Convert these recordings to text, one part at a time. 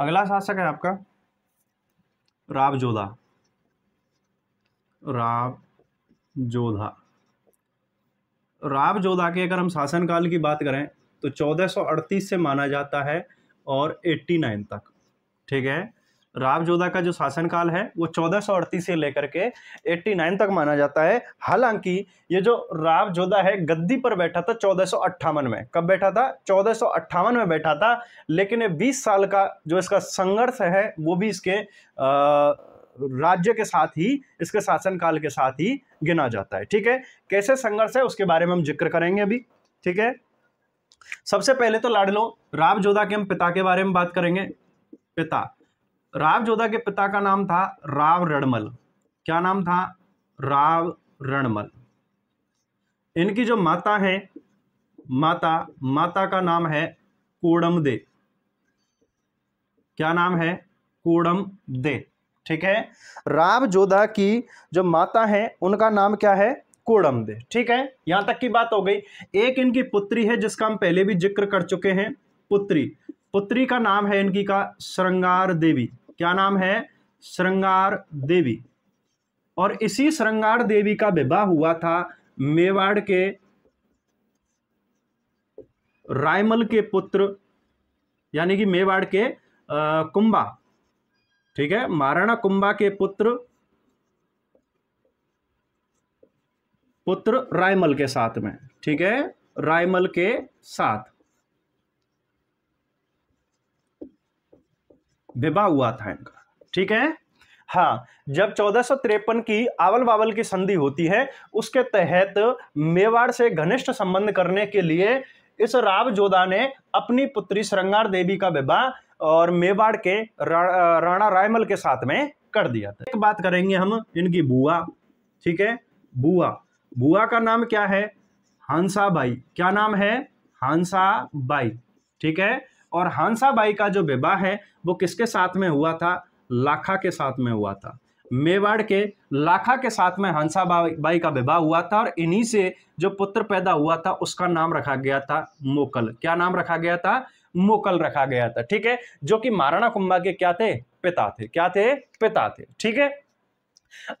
अगला शासक है आपका राव जोधा राव जोधा राव जोधा के अगर हम शासनकाल की बात करें तो 1438 से माना जाता है और 89 तक ठीक है जोधा का जो शासनकाल है वो अड़तीस से लेकर के 89 तक माना जाता है हालांकि ये जो जोधा है गद्दी पर बैठा था चौदह में कब बैठा था चौदह में बैठा था लेकिन ये 20 साल का जो इसका संघर्ष है वो भी इसके राज्य के साथ ही इसके शासनकाल के साथ ही गिना जाता है ठीक है कैसे संघर्ष है उसके बारे में हम जिक्र करेंगे अभी ठीक है सबसे पहले तो लाडलो जोधा के हम पिता के बारे में बात करेंगे पिता राव जोधा के पिता का नाम था राव रणमल क्या नाम था राव रणमल इनकी जो माता है माता माता का नाम है कोड़म दे क्या नाम है कोड़म दे ठीक है राव जोधा की जो माता है उनका नाम क्या है कोड़म दे ठीक है यहां तक की बात हो गई एक इनकी पुत्री है जिसका हम पहले भी जिक्र कर चुके हैं पुत्री पुत्री का नाम है इनकी का श्रृंगार देवी क्या नाम है श्रृंगार देवी और इसी श्रृंगार देवी का विवाह हुआ था मेवाड़ के रायमल के पुत्र यानी कि मेवाड़ के कुंभा कुंबा ठीक है महाराणा कुंबा के पुत्र पुत्र रायमल के साथ में ठीक है रायमल के साथ विवाह हुआ था इनका ठीक है हाँ जब चौदह की आवल बावल की संधि होती है उसके तहत मेवाड़ से घनिष्ठ संबंध करने के लिए इस राव जोधा ने अपनी पुत्री श्रृंगार देवी का विवाह और मेवाड़ के रा, राणा रायमल के साथ में कर दिया था एक बात करेंगे हम इनकी बुआ ठीक है बुआ बुआ का नाम क्या है हंसा बाई क्या नाम है हंसा बाई ठीक है और हांसाबाई का जो विवाह है वो किसके साथ में हुआ था लाखा के साथ में हुआ था मेवाड़ के लाखा के साथ में हंसा बाई का विवाह हुआ था और इन्हीं से जो पुत्र पैदा हुआ था उसका नाम रखा गया था मोकल क्या नाम रखा गया था मोकल रखा गया था ठीक है जो कि महाराणा कुंभा के क्या थे पिता थे क्या थे पिता थे ठीक है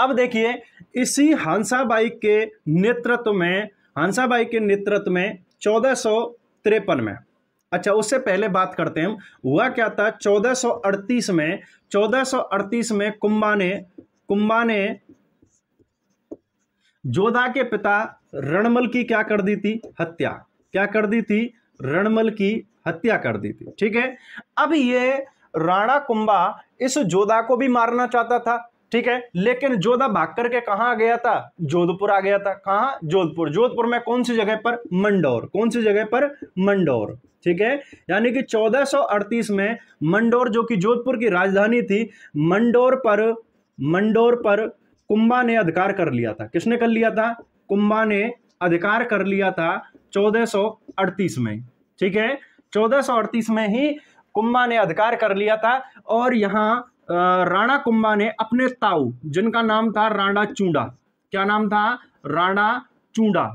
अब देखिए इसी हंसाबाई के नेतृत्व में हंसाबाई के नेतृत्व में चौदह में अच्छा उससे पहले बात करते हैं हम हुआ क्या था 1438 में 1438 में कुंभा ने कुंभा ने जोधा के पिता रणमल की क्या कर दी थी हत्या क्या कर दी थी रणमल की हत्या कर दी थी ठीक है अब ये राणा कुंभा इस जोधा को भी मारना चाहता था ठीक है लेकिन जोधा भाग करके कहा गया था जोधपुर आ गया था कहा जोधपुर जोधपुर में कौन सी जगह पर मंडौर कौन सी जगह पर मंडौर ठीक है यानी कि 1438 में मंडौर जो कि जोधपुर की राजधानी थी मंडौर पर मंडौर पर कुंभा ने अधिकार कर लिया था किसने कर लिया था कुंभा ने अधिकार कर लिया था 1438 में ठीक है 1438 में ही कुंभा ने अधिकार कर लिया था और यहां राणा कुंभा ने अपने ताऊ जिनका नाम था राणा चूड़ा क्या नाम था राणा चूड़ा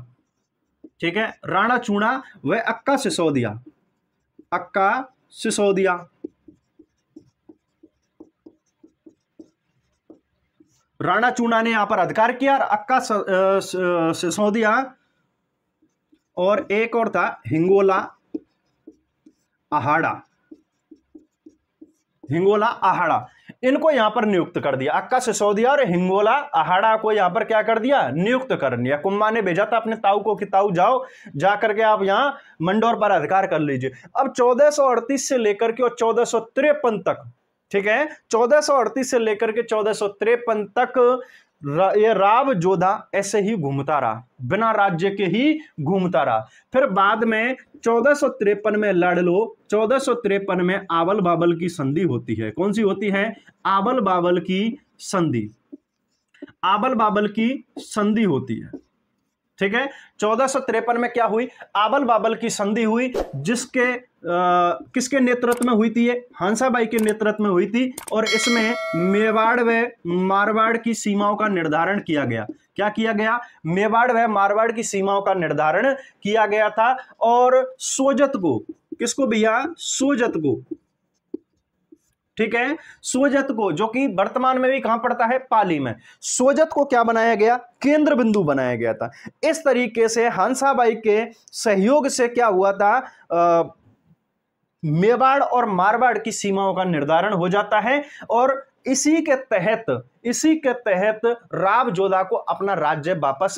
ठीक है राणा चूड़ा वह अक्का सिसोदिया अक्का सिसोदिया राणा चूड़ा ने यहां पर अधिकार किया और अक्का सिसोदिया और एक और था हिंगोला आहाड़ा हिंगोला आहाड़ा इनको यहां पर नियुक्त कर दिया अक्का सिसोदिया और हिंगोला अहाड़ा को यहां पर क्या कर दिया नियुक्त कर दिया कुंभा ने भेजा था अपने ताऊ को कि ताऊ जाओ जाकर के आप यहां मंडोर पर अधिकार कर लीजिए अब चौदह से लेकर के और चौदह तक ठीक है चौदह से लेकर के चौदह तक ये राव जोधा ऐसे ही घूमता रहा बिना राज्य के ही घूमता रहा फिर बाद में चौदह में लड़ लो चौदह में आवल बाबल की संधि होती है कौन सी होती है आवल बाबल की संधि आबल बाबल की संधि होती है ठीक है चौदह में क्या हुई आबल बाबल की संधि हुई जिसके आ, किसके नेतृत्व में हुई थी ये हंसाबाई के नेतृत्व में हुई थी और इसमें मेवाड़ व मारवाड़ की सीमाओं का निर्धारण किया गया क्या किया गया मेवाड़ व मारवाड़ की सीमाओं का निर्धारण किया गया था और सोजत को किसको भैया सोजत को ठीक है सोजत को जो कि वर्तमान में भी कहां पड़ता है पाली में सोजत को क्या बनाया गया केंद्र बिंदु बनाया गया था इस तरीके से हंसाबाई के सहयोग से क्या हुआ था आ, मेवाड़ और मारवाड़ की सीमाओं का निर्धारण हो जाता है और इसी के तहत इसी के तहत राव जोधा को अपना राज्य वापस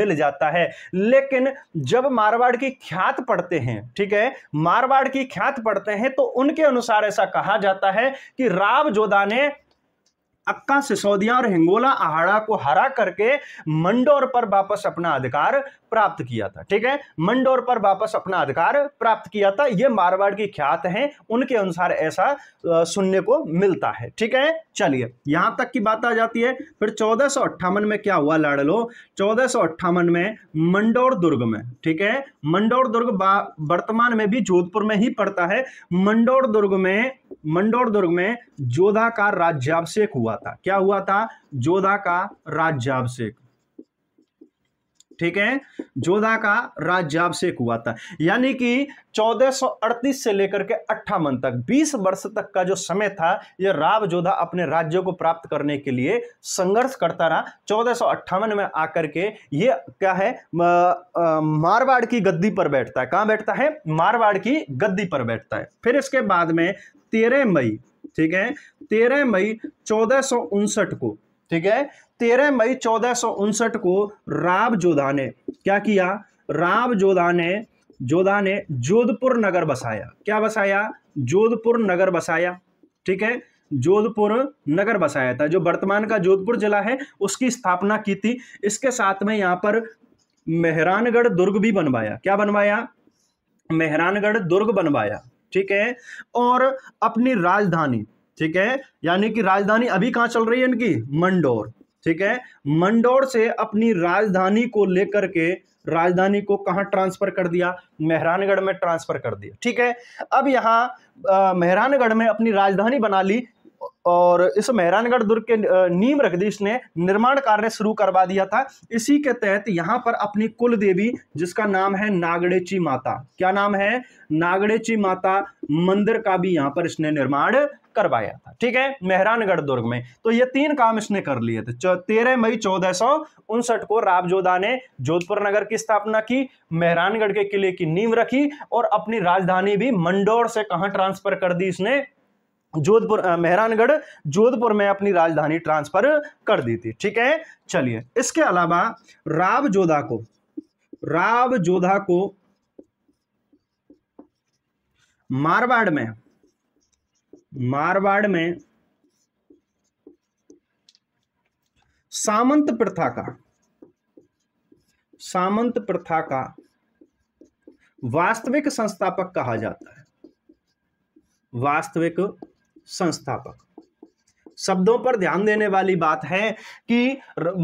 मिल जाता है लेकिन जब मारवाड़ की ख्यात पढ़ते हैं ठीक है मारवाड़ की ख्यात पढ़ते हैं तो उनके अनुसार ऐसा कहा जाता है कि राव जोधा ने अक्का सिसोदिया और हिंगोला आहाड़ा को हरा करके मंडोर पर वापस अपना अधिकार प्राप्त किया था ठीक है मंडोर पर वापस अपना अधिकार प्राप्त किया था ये मारवाड़ की ख्यात है उनके अनुसार ऐसा सुनने को मिलता है ठीक है चलिए यहां तक की बात आ जाती है फिर चौदह में क्या हुआ लाड़ लो चौदह में मंडोर दुर्ग में ठीक है मंडोर दुर्ग वर्तमान में भी जोधपुर में ही पड़ता है मंडोर दुर्ग में मंडोर दुर्ग में जोधा का राज्याभिषेक हुआ था क्या हुआ था जोधा का राज्याभिषेक ठीक है जोधा का राज्याभिषेक हुआ था यानी कि 1438 से लेकर के अट्ठावन तक 20 वर्ष तक का जो समय था यह राव जोधा अपने राज्य को प्राप्त करने के लिए संघर्ष करता रहा चौदह में आकर के ये क्या है मारवाड़ की गद्दी पर बैठता है कहां बैठता है मारवाड़ की गद्दी पर बैठता है फिर इसके बाद में तेरह मई ठीक है तेरह मई चौदह सौ उनसठ को ठीक है तेरह मई चौदह सौ उनसठ को राब जोधा ने क्या किया राव जोधा ने जोधा ने जोधपुर नगर बसाया क्या बसाया जोधपुर नगर बसाया ठीक है जोधपुर नगर बसाया था जो वर्तमान का जोधपुर जिला है उसकी स्थापना की थी इसके साथ में यहां पर मेहरानगढ़ दुर्ग भी बनवाया क्या बनवाया मेहरानगढ़ दुर्ग बनवाया ठीक है और अपनी राजधानी ठीक है यानी कि राजधानी अभी कहाँ चल रही है इनकी मंडोर ठीक है मंडोर से अपनी राजधानी को लेकर के राजधानी को कहाँ ट्रांसफर कर दिया मेहरानगढ़ में ट्रांसफर कर दिया ठीक है अब यहाँ मेहरानगढ़ में अपनी राजधानी बना ली और इस मेहरानगढ़ दुर्ग के नीम रखदीश ने निर्माण कार्य शुरू करवा दिया था इसी के तहत यहाँ पर अपनी कुल देवी जिसका नाम है नागड़ेची माता क्या नाम है नागड़ेची माता मंदिर का भी यहाँ पर इसने निर्माण करवाया था ठीक है मेहरानगढ़ दुर्ग में तो ये तीन काम इसने कर लिए थे तेरह मई चौदह सौ उनसठ को राबजोधा ने जोधपुर नगर की स्थापना की मेहरानगढ़ के किले की नींव रखी और अपनी राजधानी भी मंडोर से कहा ट्रांसफर कर दी इसने जोधपुर मेहरानगढ़ जोधपुर में अपनी राजधानी ट्रांसफर कर दी थी ठीक है चलिए इसके अलावा राव जोधा को राव जोधा को मारवाड़ में मारवाड़ में सामंत प्रथा का सामंत प्रथा का वास्तविक संस्थापक कहा जाता है वास्तविक संस्थापक शब्दों पर ध्यान देने वाली बात है कि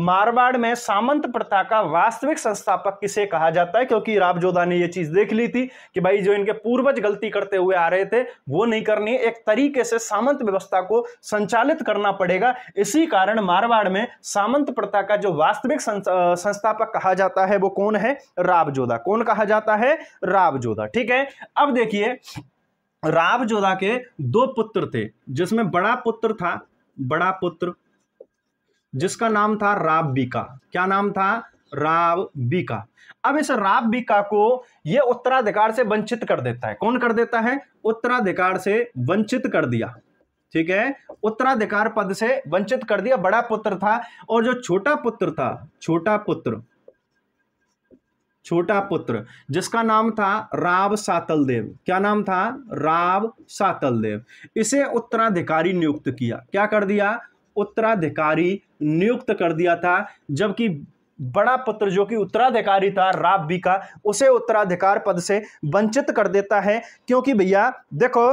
मारवाड़ में सामंत प्रथा का वास्तविक संस्थापक किसे कहा जाता है क्योंकि राबजोधा ने यह चीज देख ली थी कि भाई जो इनके पूर्वज गलती करते हुए आ रहे थे वो नहीं करनी एक तरीके से सामंत व्यवस्था को संचालित करना पड़ेगा इसी कारण मारवाड़ में सामंत प्रथा का जो वास्तविक संस्थापक कहा जाता है वो कौन है राबजोधा कौन कहा जाता है राबजोधा ठीक है अब देखिए राव जोधा के दो पुत्र थे जिसमें बड़ा पुत्र था बड़ा पुत्र जिसका नाम था राव बीका क्या नाम था राव बीका अब इस राव बीका को यह उत्तराधिकार से वंचित कर देता है कौन कर देता है उत्तराधिकार से वंचित कर दिया ठीक है उत्तराधिकार पद से वंचित कर दिया बड़ा पुत्र था और जो छोटा पुत्र था छोटा पुत्र छोटा पुत्र जिसका नाम था राव सातलदेव क्या नाम था राव सातलदेव इसे उत्तराधिकारी नियुक्त किया क्या कर दिया उत्तराधिकारी नियुक्त कर दिया था जबकि बड़ा पुत्र जो कि उत्तराधिकारी था राव भी का उसे उत्तराधिकार पद से वंचित कर देता है क्योंकि भैया देखो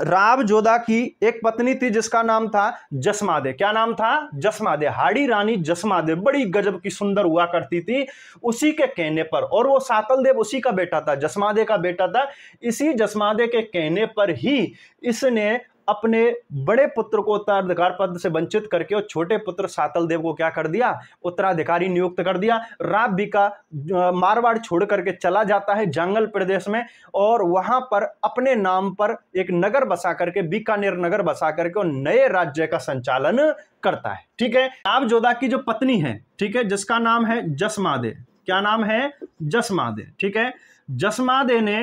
राव जोधा की एक पत्नी थी जिसका नाम था जसमादे क्या नाम था जसमादे हाड़ी रानी जसमादे बड़ी गजब की सुंदर हुआ करती थी उसी के कहने पर और वो सातल देव उसी का बेटा था जसमादे का बेटा था इसी जसमादे के कहने पर ही इसने अपने बड़े पुत्र को उत्तराधिकार पद से वंचित करके और छोटे पुत्र सातल देव को क्या कर दिया उत्तराधिकारी नियुक्त कर दिया राबी का मारवाड़ छोड़ करके चला जाता है जंगल प्रदेश में और वहां पर अपने नाम पर एक नगर बसा करके बीकानेर नगर बसा करके और नए राज्य का संचालन करता है ठीक है आप जोधा की जो पत्नी है ठीक है जिसका नाम है जसमादे क्या नाम है जसमादे ठीक है जसमादे ने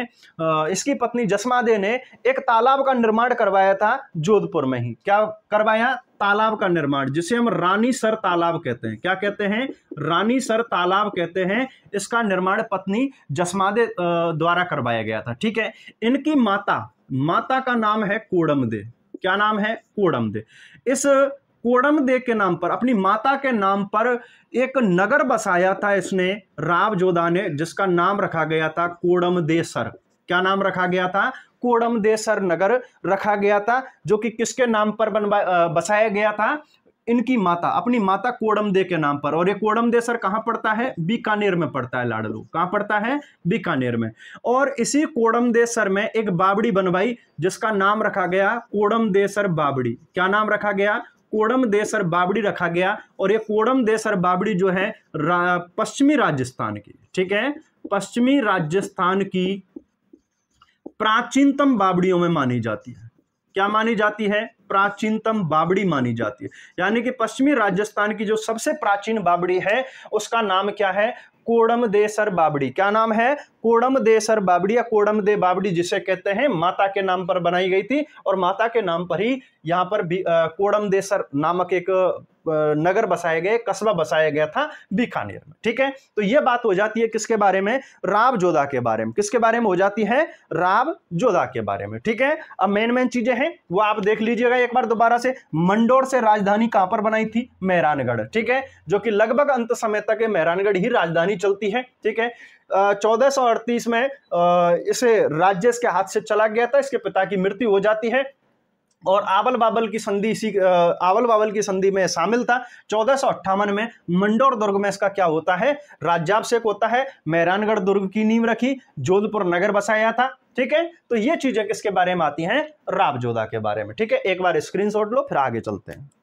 इसकी पत्नी जसमादे ने एक तालाब का निर्माण करवाया था जोधपुर में ही क्या करवाया तालाब का निर्माण जिसे हम रानी सर तालाब कहते हैं क्या कहते हैं रानी सर तालाब कहते हैं इसका निर्माण पत्नी जसमादे द्वारा करवाया गया था ठीक है इनकी माता माता का नाम है कोड़मदे क्या नाम है कोड़मदे इस कोडम देव के नाम पर अपनी माता के नाम पर एक नगर बसाया था इसने राव जोधा ने जिसका नाम रखा गया था देसर क्या नाम रखा गया था देसर नगर रखा गया था जो कि किसके नाम पर बनवा बसाया गया था इनकी माता अपनी माता कोड़मदे के नाम पर और ये कोड़मदे सर कहां पड़ता है बीकानेर में पड़ता है लाडलू कहां पड़ता है बीकानेर में और इसी कोड़मदे सर में एक बाबड़ी बनवाई जिसका नाम रखा गया कोड़मदे सर बाबड़ी क्या नाम रखा गया कोड़म देसर बाबड़ी रखा गया और ये कोड़म देसर बाबड़ी जो है रा, पश्चिमी राजस्थान की ठीक है पश्चिमी राजस्थान की प्राचीनतम बाबड़ियों में मानी जाती है क्या मानी जाती है प्राचीनतम बाबड़ी मानी जाती है यानी कि पश्चिमी राजस्थान की जो सबसे प्राचीन बाबड़ी है उसका नाम क्या है कोड़म देसर बाबड़ी क्या नाम है कोड़म देसर बाबड़ी या कोड़म दे बाबड़ी जिसे कहते हैं माता के नाम पर बनाई गई थी और माता के नाम पर ही यहाँ पर भी कोड़म देसर नामक एक नगर बसाया गया कस्बा बसाया गया था बीकानेर में ठीक है तो यह बात हो जाती है किसके बारे में राव जोधा के बारे में किसके बारे में हो जाती है राव जोधा के बारे में ठीक है अब मेन मेन चीजें हैं वो आप देख लीजिएगा एक बार दोबारा से मंडोर से राजधानी कहां पर बनाई थी मेहरानगढ़ ठीक है जो कि लगभग अंत समय तक मेहरानगढ़ ही राजधानी चलती है ठीक है चौदह में इसे राज्य के हाथ से चला गया था इसके पिता की मृत्यु हो जाती है और आवल बाबल की संधि इसी आवल बाबल की संधि में शामिल था चौदह में मंडोर दुर्ग में इसका क्या होता है राज्याभिषेक होता है मेहरानगढ़ दुर्ग की नींव रखी जोधपुर नगर बसाया था ठीक है तो ये चीजें किसके बारे में आती हैं जोधा के बारे में ठीक है एक बार स्क्रीनशॉट लो फिर आगे चलते हैं